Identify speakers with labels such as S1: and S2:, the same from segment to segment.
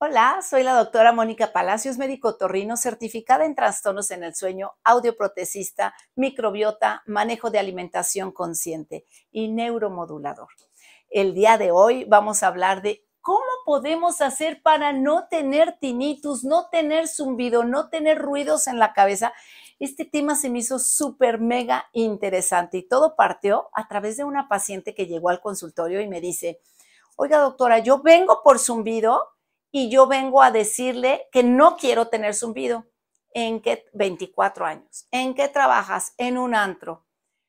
S1: Hola, soy la doctora Mónica Palacios, médico torrino, certificada en trastornos en el sueño, audioprotesista, microbiota, manejo de alimentación consciente y neuromodulador. El día de hoy vamos a hablar de cómo podemos hacer para no tener tinnitus, no tener zumbido, no tener ruidos en la cabeza. Este tema se me hizo súper mega interesante y todo partió a través de una paciente que llegó al consultorio y me dice, oiga doctora, yo vengo por zumbido y yo vengo a decirle que no quiero tener zumbido. ¿En qué 24 años? ¿En qué trabajas? En un antro.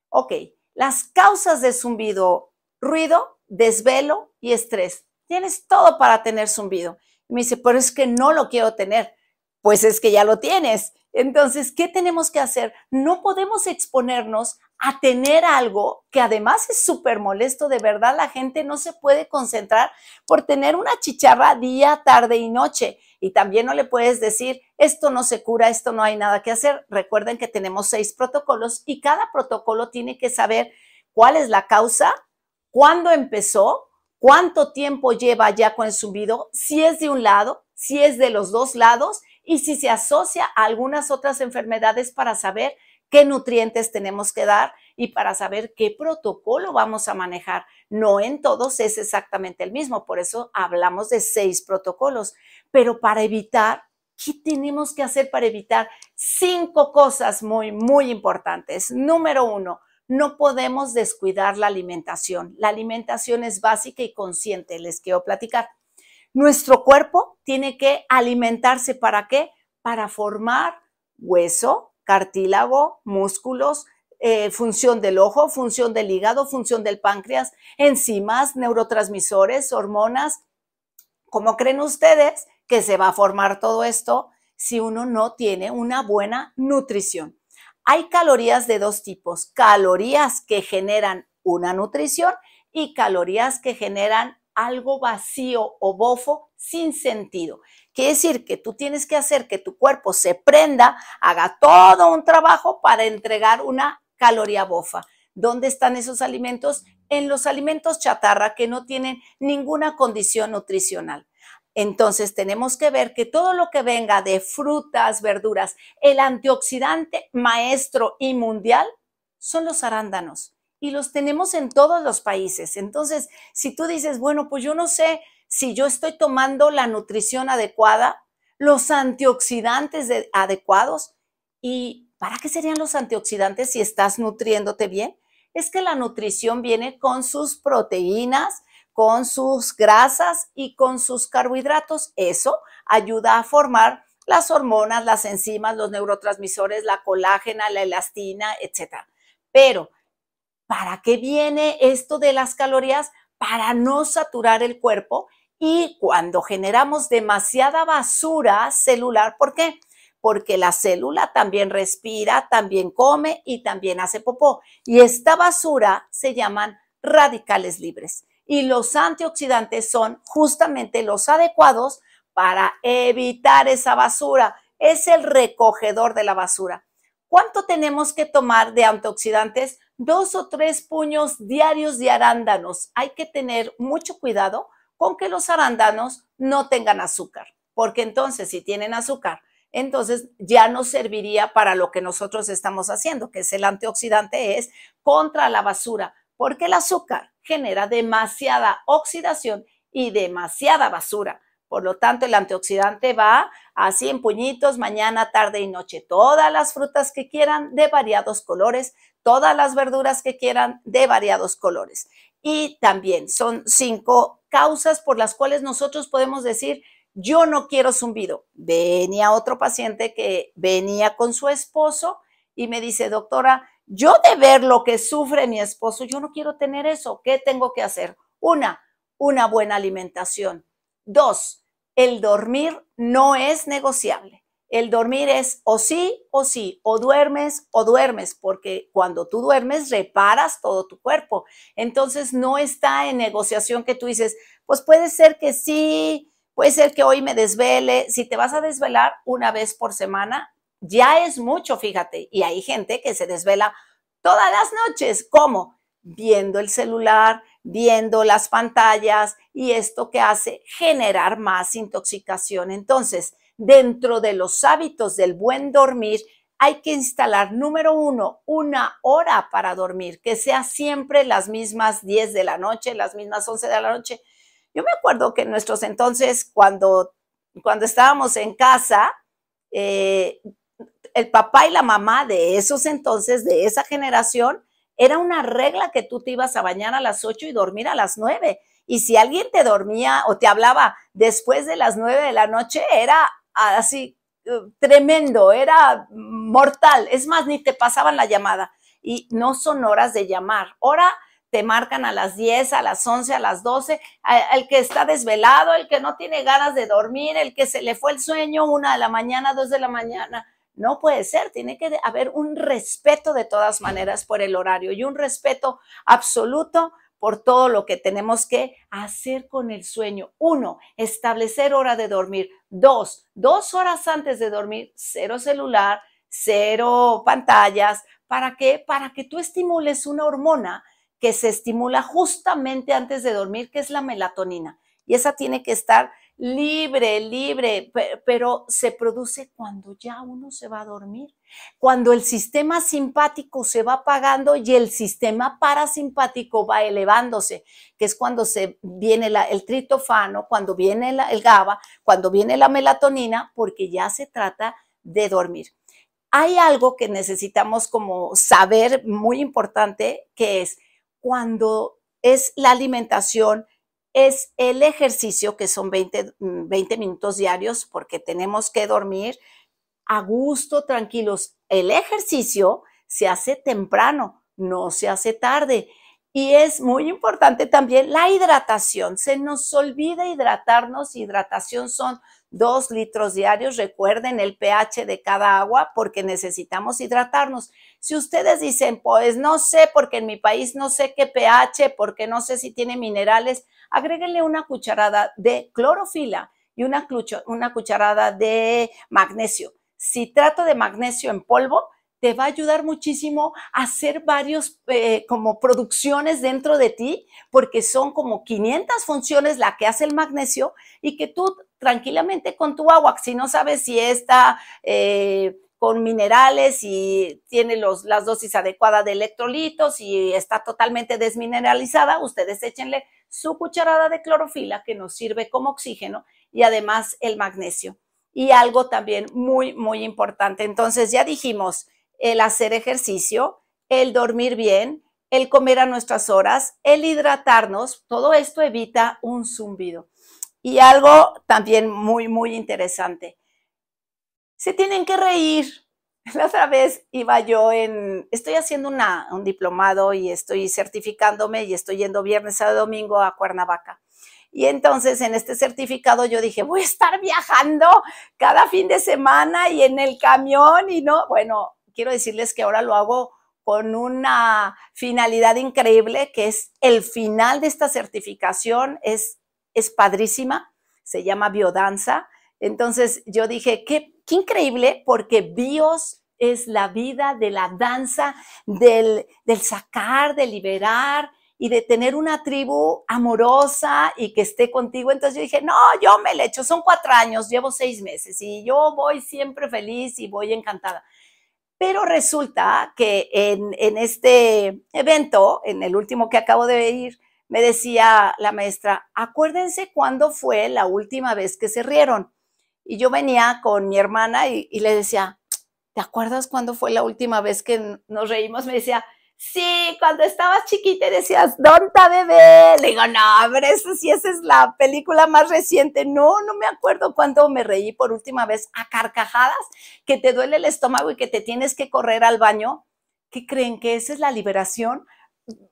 S1: Ok, las causas de zumbido, ruido, desvelo y estrés. Tienes todo para tener zumbido. me dice, pero es que no lo quiero tener. Pues es que ya lo tienes. Entonces, ¿qué tenemos que hacer? No podemos exponernos a tener algo que además es súper molesto, de verdad la gente no se puede concentrar por tener una chicharra día, tarde y noche. Y también no le puedes decir, esto no se cura, esto no hay nada que hacer. Recuerden que tenemos seis protocolos y cada protocolo tiene que saber cuál es la causa, cuándo empezó, cuánto tiempo lleva ya consumido, si es de un lado, si es de los dos lados y si se asocia a algunas otras enfermedades para saber qué nutrientes tenemos que dar y para saber qué protocolo vamos a manejar. No en todos es exactamente el mismo, por eso hablamos de seis protocolos, pero para evitar, ¿qué tenemos que hacer para evitar? Cinco cosas muy, muy importantes. Número uno, no podemos descuidar la alimentación. La alimentación es básica y consciente, les quiero platicar. Nuestro cuerpo tiene que alimentarse para qué? Para formar hueso, cartílago, músculos, eh, función del ojo, función del hígado, función del páncreas, enzimas, neurotransmisores, hormonas. ¿Cómo creen ustedes que se va a formar todo esto si uno no tiene una buena nutrición? Hay calorías de dos tipos, calorías que generan una nutrición y calorías que generan algo vacío o bofo sin sentido. Quiere decir que tú tienes que hacer que tu cuerpo se prenda, haga todo un trabajo para entregar una caloría bofa. ¿Dónde están esos alimentos? En los alimentos chatarra que no tienen ninguna condición nutricional. Entonces tenemos que ver que todo lo que venga de frutas, verduras, el antioxidante maestro y mundial son los arándanos y los tenemos en todos los países. Entonces, si tú dices, bueno, pues yo no sé si yo estoy tomando la nutrición adecuada, los antioxidantes adecuados. ¿Y para qué serían los antioxidantes si estás nutriéndote bien? Es que la nutrición viene con sus proteínas, con sus grasas y con sus carbohidratos. Eso ayuda a formar las hormonas, las enzimas, los neurotransmisores, la colágena, la elastina, etc. Pero, ¿para qué viene esto de las calorías? Para no saturar el cuerpo y cuando generamos demasiada basura celular, ¿por qué? Porque la célula también respira, también come y también hace popó. Y esta basura se llaman radicales libres. Y los antioxidantes son justamente los adecuados para evitar esa basura. Es el recogedor de la basura. ¿Cuánto tenemos que tomar de antioxidantes? Dos o tres puños diarios de arándanos. Hay que tener mucho cuidado con que los arándanos no tengan azúcar, porque entonces si tienen azúcar, entonces ya no serviría para lo que nosotros estamos haciendo, que es el antioxidante, es contra la basura, porque el azúcar genera demasiada oxidación y demasiada basura. Por lo tanto, el antioxidante va así en puñitos, mañana, tarde y noche. Todas las frutas que quieran de variados colores, todas las verduras que quieran de variados colores. Y también son cinco causas por las cuales nosotros podemos decir, yo no quiero zumbido. Venía otro paciente que venía con su esposo y me dice, doctora, yo de ver lo que sufre mi esposo, yo no quiero tener eso. ¿Qué tengo que hacer? Una, una buena alimentación. Dos, el dormir no es negociable el dormir es o sí o sí, o duermes o duermes, porque cuando tú duermes reparas todo tu cuerpo. Entonces no está en negociación que tú dices, pues puede ser que sí, puede ser que hoy me desvele. Si te vas a desvelar una vez por semana, ya es mucho, fíjate. Y hay gente que se desvela todas las noches. ¿Cómo? Viendo el celular, viendo las pantallas y esto que hace generar más intoxicación. Entonces, dentro de los hábitos del buen dormir, hay que instalar, número uno, una hora para dormir, que sea siempre las mismas 10 de la noche, las mismas 11 de la noche. Yo me acuerdo que en nuestros entonces, cuando, cuando estábamos en casa, eh, el papá y la mamá de esos entonces, de esa generación, era una regla que tú te ibas a bañar a las 8 y dormir a las 9. Y si alguien te dormía o te hablaba después de las 9 de la noche, era así eh, tremendo, era mortal. Es más, ni te pasaban la llamada y no son horas de llamar. Ahora te marcan a las 10, a las 11, a las 12, el que está desvelado, el que no tiene ganas de dormir, el que se le fue el sueño, una de la mañana, dos de la mañana. No puede ser, tiene que haber un respeto de todas maneras por el horario y un respeto absoluto por todo lo que tenemos que hacer con el sueño. Uno, establecer hora de dormir. Dos, dos horas antes de dormir, cero celular, cero pantallas. ¿Para qué? Para que tú estimules una hormona que se estimula justamente antes de dormir, que es la melatonina. Y esa tiene que estar libre, libre, pero se produce cuando ya uno se va a dormir, cuando el sistema simpático se va apagando y el sistema parasimpático va elevándose, que es cuando se viene el tritofano, cuando viene el GABA, cuando viene la melatonina, porque ya se trata de dormir. Hay algo que necesitamos como saber muy importante, que es cuando es la alimentación, es el ejercicio, que son 20, mm, minutos diarios, porque tenemos que dormir a gusto, tranquilos. El ejercicio se hace temprano, no se hace tarde. Y es muy importante también la hidratación. Se nos olvida hidratarnos. Hidratación son dos litros diarios. Recuerden el pH de cada agua porque necesitamos hidratarnos. Si ustedes dicen, pues no sé, porque en mi país no sé qué pH, porque no sé si tiene minerales, agréguenle una cucharada de clorofila y una, una cucharada de magnesio. Si trato de magnesio en polvo, te va a ayudar muchísimo a hacer varios eh, como producciones dentro de ti, porque son como 500 funciones la que hace el magnesio y que tú tranquilamente con tu agua, si no sabes si está eh, con minerales y tiene las dosis adecuadas de electrolitos y está totalmente desmineralizada, ustedes échenle su cucharada de clorofila que nos sirve como oxígeno y además el magnesio. Y algo también muy, muy importante. Entonces ya dijimos, el hacer ejercicio, el dormir bien, el comer a nuestras horas, el hidratarnos, todo esto evita un zumbido. Y algo también muy, muy interesante. Se tienen que reír. La otra vez iba yo en, estoy haciendo un diplomado y estoy certificándome y estoy yendo viernes a domingo a Cuernavaca. Y entonces en este certificado yo dije, voy a estar viajando cada fin de semana y en el camión y no, bueno, quiero decirles que ahora lo hago con una finalidad increíble, que es el final de esta certificación, es, padrísima, se llama biodanza. Entonces yo dije, qué, qué increíble, porque bios es la vida de la danza, del, del sacar, de liberar, y de tener una tribu amorosa y que esté contigo. Entonces yo dije, no, yo me le hecho, son cuatro años, llevo seis meses y yo voy siempre feliz y voy encantada. Pero resulta que en, este evento, en el último que acabo de ir, me decía la maestra, acuérdense cuándo fue la última vez que se rieron. Y yo venía con mi hermana y, y le decía, ¿te acuerdas cuándo fue la última vez que nos reímos? Me decía, sí, cuando estabas chiquita y decías, Donta bebé. Le digo, no, pero eso sí, esa es la película más reciente. No, no me acuerdo cuando me reí por última vez a carcajadas, que te duele el estómago y que te tienes que correr al baño. ¿Qué creen que esa es la liberación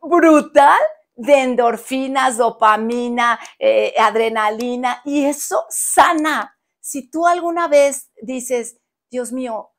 S1: brutal? de endorfinas, dopamina, eh, adrenalina, y eso sana. Si tú alguna vez dices, Dios mío,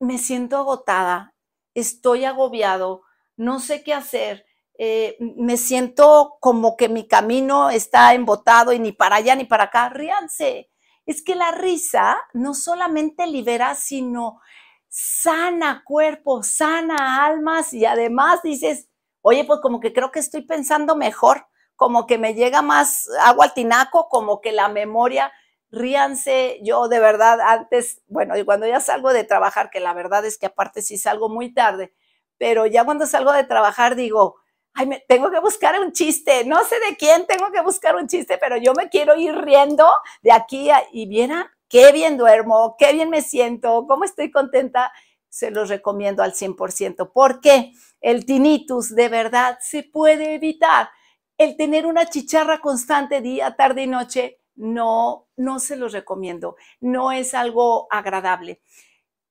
S1: me siento agotada, estoy agobiado, no sé qué hacer, eh, me siento como que mi camino está embotado y ni para allá ni para acá, ríanse. Es que la risa no solamente libera, sino sana cuerpo, sana almas y además dices, oye, pues como que creo que estoy pensando mejor, como que me llega más agua al tinaco, como que la memoria, ríanse, yo de verdad antes, bueno, y cuando ya salgo de trabajar, que la verdad es que aparte si salgo muy tarde, pero ya cuando salgo de trabajar digo, ay, me, tengo que buscar un chiste, no sé de quién tengo que buscar un chiste, pero yo me quiero ir riendo de aquí y viera qué bien duermo, qué bien me siento, cómo estoy contenta, se los recomiendo al 100%, porque el tinnitus de verdad se puede evitar. El tener una chicharra constante día, tarde y noche, no, no se los recomiendo, no es algo agradable.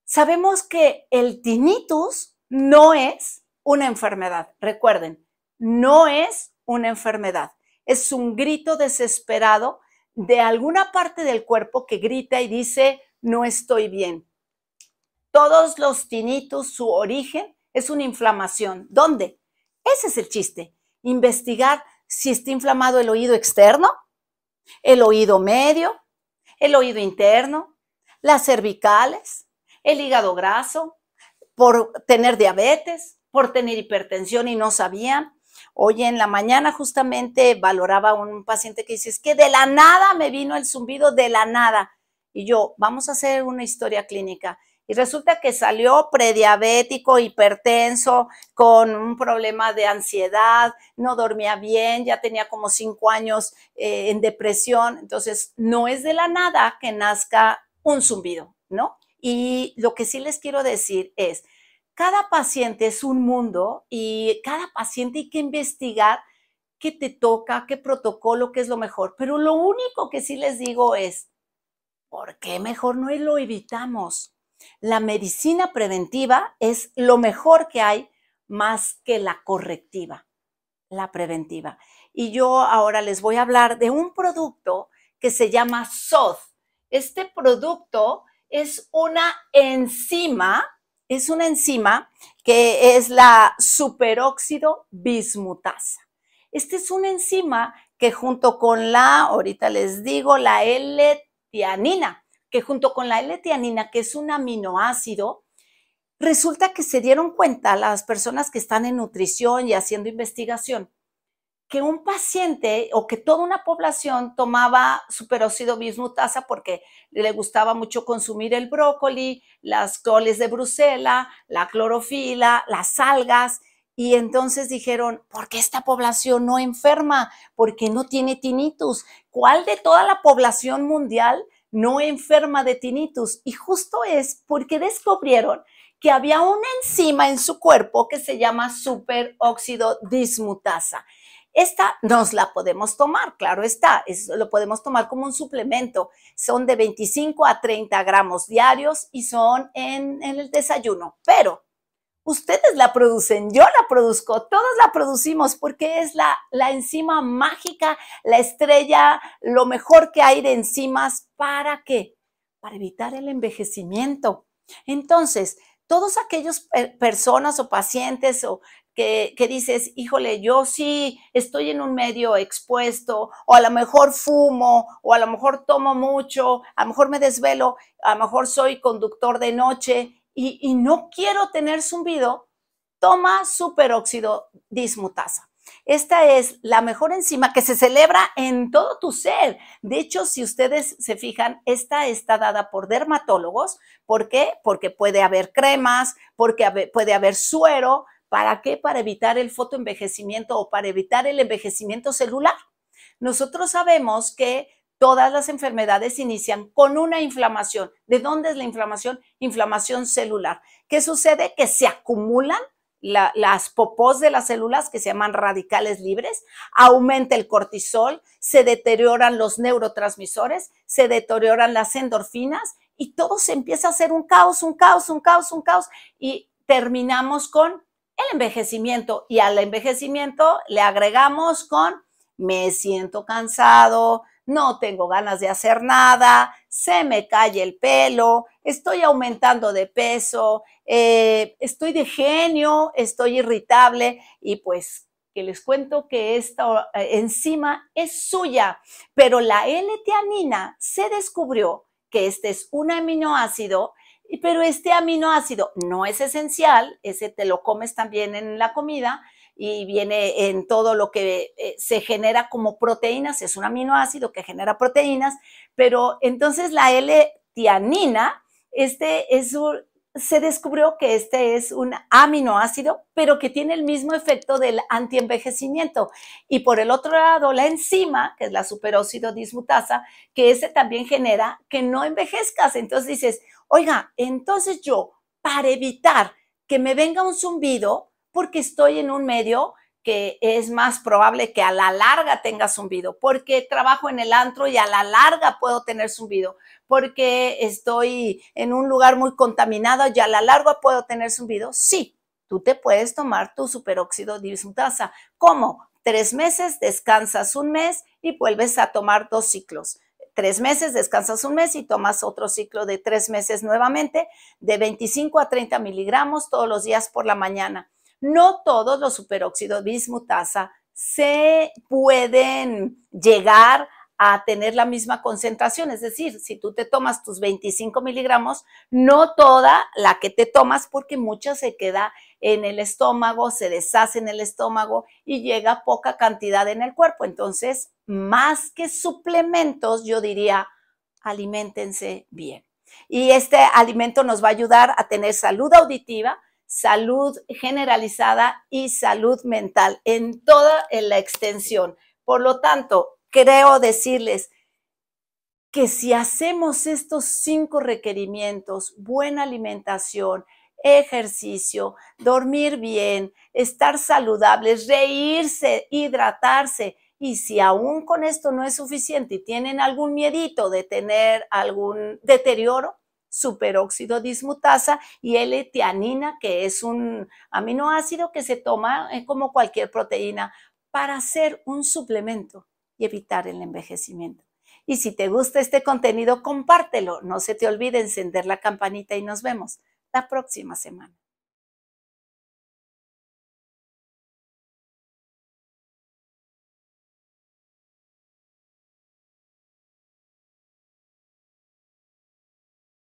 S1: Sabemos que el tinnitus no es una enfermedad. Recuerden, no es una enfermedad. Es un grito desesperado de alguna parte del cuerpo que grita y dice, no estoy bien. Todos los tinitos, su origen es una inflamación. ¿Dónde? Ese es el chiste. Investigar si está inflamado el oído externo, el oído medio, el oído interno, las cervicales, el hígado graso, por tener diabetes, por tener hipertensión y no sabían. Hoy en la mañana justamente valoraba un paciente que dice, es que de la nada me vino el zumbido, de la nada. Y yo, vamos a hacer una historia clínica. Y resulta que salió prediabético, hipertenso, con un problema de ansiedad, no dormía bien, ya tenía como cinco años eh, en depresión. Entonces, no es de la nada que nazca un zumbido, ¿no? Y lo que sí les quiero decir es, cada paciente es un mundo y cada paciente hay que investigar qué te toca, qué protocolo, qué es lo mejor. Pero lo único que sí les digo es, ¿por qué mejor no lo evitamos? La medicina preventiva es lo mejor que hay más que la correctiva, la preventiva. Y yo ahora les voy a hablar de un producto que se llama SOD. Este producto es una enzima, es una enzima que es la superóxido bismutasa. Esta es una enzima que junto con la, ahorita les digo, la L-tianina, que junto con la L-tianina, que es un aminoácido, resulta que se dieron cuenta las personas que están en nutrición y haciendo investigación un paciente o que toda una población tomaba superóxido dismutasa porque le gustaba mucho consumir el brócoli, las coles de Bruselas, la clorofila, las algas. Y entonces dijeron, ¿por qué esta población no enferma? ¿Por qué no tiene tinnitus? ¿Cuál de toda la población mundial no enferma de tinnitus? Y justo es porque descubrieron que había una enzima en su cuerpo que se llama superóxido dismutasa. Esta nos la podemos tomar, claro está, es, lo podemos tomar como un suplemento. Son de 25 a 30 gramos diarios y son en, el desayuno, pero ustedes la producen, yo la produzco, todos la producimos porque es la, la, enzima mágica, la estrella, lo mejor que hay de enzimas. ¿Para qué? Para evitar el envejecimiento. Entonces, todos aquellos eh, personas o pacientes o que, dices, híjole, yo sí estoy en un medio expuesto, o a lo mejor fumo, o a lo mejor tomo mucho, a lo mejor me desvelo, a lo mejor soy conductor de noche y, y no quiero tener zumbido, toma superóxido dismutasa. Esta es la mejor enzima que se celebra en todo tu ser. De hecho, si ustedes se fijan, esta está dada por dermatólogos. ¿Por qué? Porque puede haber cremas, porque puede haber suero, ¿Para qué? Para evitar el fotoenvejecimiento o para evitar el envejecimiento celular. Nosotros sabemos que todas las enfermedades inician con una inflamación. ¿De dónde es la inflamación? Inflamación celular. ¿Qué sucede? Que se acumulan las popós de las células que se llaman radicales libres, aumenta el cortisol, se deterioran los neurotransmisores, se deterioran las endorfinas y todo se empieza a hacer un caos, un caos, un caos, un caos y terminamos con el envejecimiento y al envejecimiento le agregamos con me siento cansado, no tengo ganas de hacer nada, se me cae el pelo, estoy aumentando de peso, eh, estoy de genio, estoy irritable y pues que les cuento que esta eh, enzima es suya, pero la l tianina se descubrió que este es un aminoácido pero este aminoácido no es esencial, ese te lo comes también en la comida y viene en todo lo que eh, se genera como proteínas, es un aminoácido que genera proteínas, pero entonces la L-tianina, este es se descubrió que este es un aminoácido, pero que tiene el mismo efecto del antienvejecimiento. Y por el otro lado, la enzima, que es la superóxido dismutasa, que ese también genera que no envejezcas. Entonces dices, Oiga, entonces yo, para evitar que me venga un zumbido, porque estoy en un medio que es más probable que a la larga tenga zumbido, porque trabajo en el antro y a la larga puedo tener zumbido, porque estoy en un lugar muy contaminado y a la larga puedo tener zumbido. Sí, tú te puedes tomar tu superóxido de dismutasa. ¿Cómo? Tres meses, descansas un mes y vuelves a tomar dos ciclos tres meses, descansas un mes y tomas otro ciclo de tres meses nuevamente de 25 a 30 miligramos todos los días por la mañana. No todos los superóxidos bismutasa se pueden llegar a tener la misma concentración. Es decir, si tú te tomas tus 25 miligramos, no toda la que te tomas, porque mucha se queda en el estómago, se deshace en el estómago y llega poca cantidad en el cuerpo. Entonces, más que suplementos, yo diría, alimentense bien. Y este alimento nos va a ayudar a tener salud auditiva, salud generalizada y salud mental en toda la extensión. Por lo tanto, creo decirles que si hacemos estos cinco requerimientos, buena alimentación, ejercicio, dormir bien, estar saludables, reírse, hidratarse, y si aún con esto no es suficiente y tienen algún miedito de tener algún deterioro, superóxido dismutasa y l que es un aminoácido que se toma eh, como cualquier proteína para hacer un suplemento y evitar el envejecimiento. Y si te gusta este contenido, compártelo. No se te olvide encender la campanita y nos vemos la próxima semana.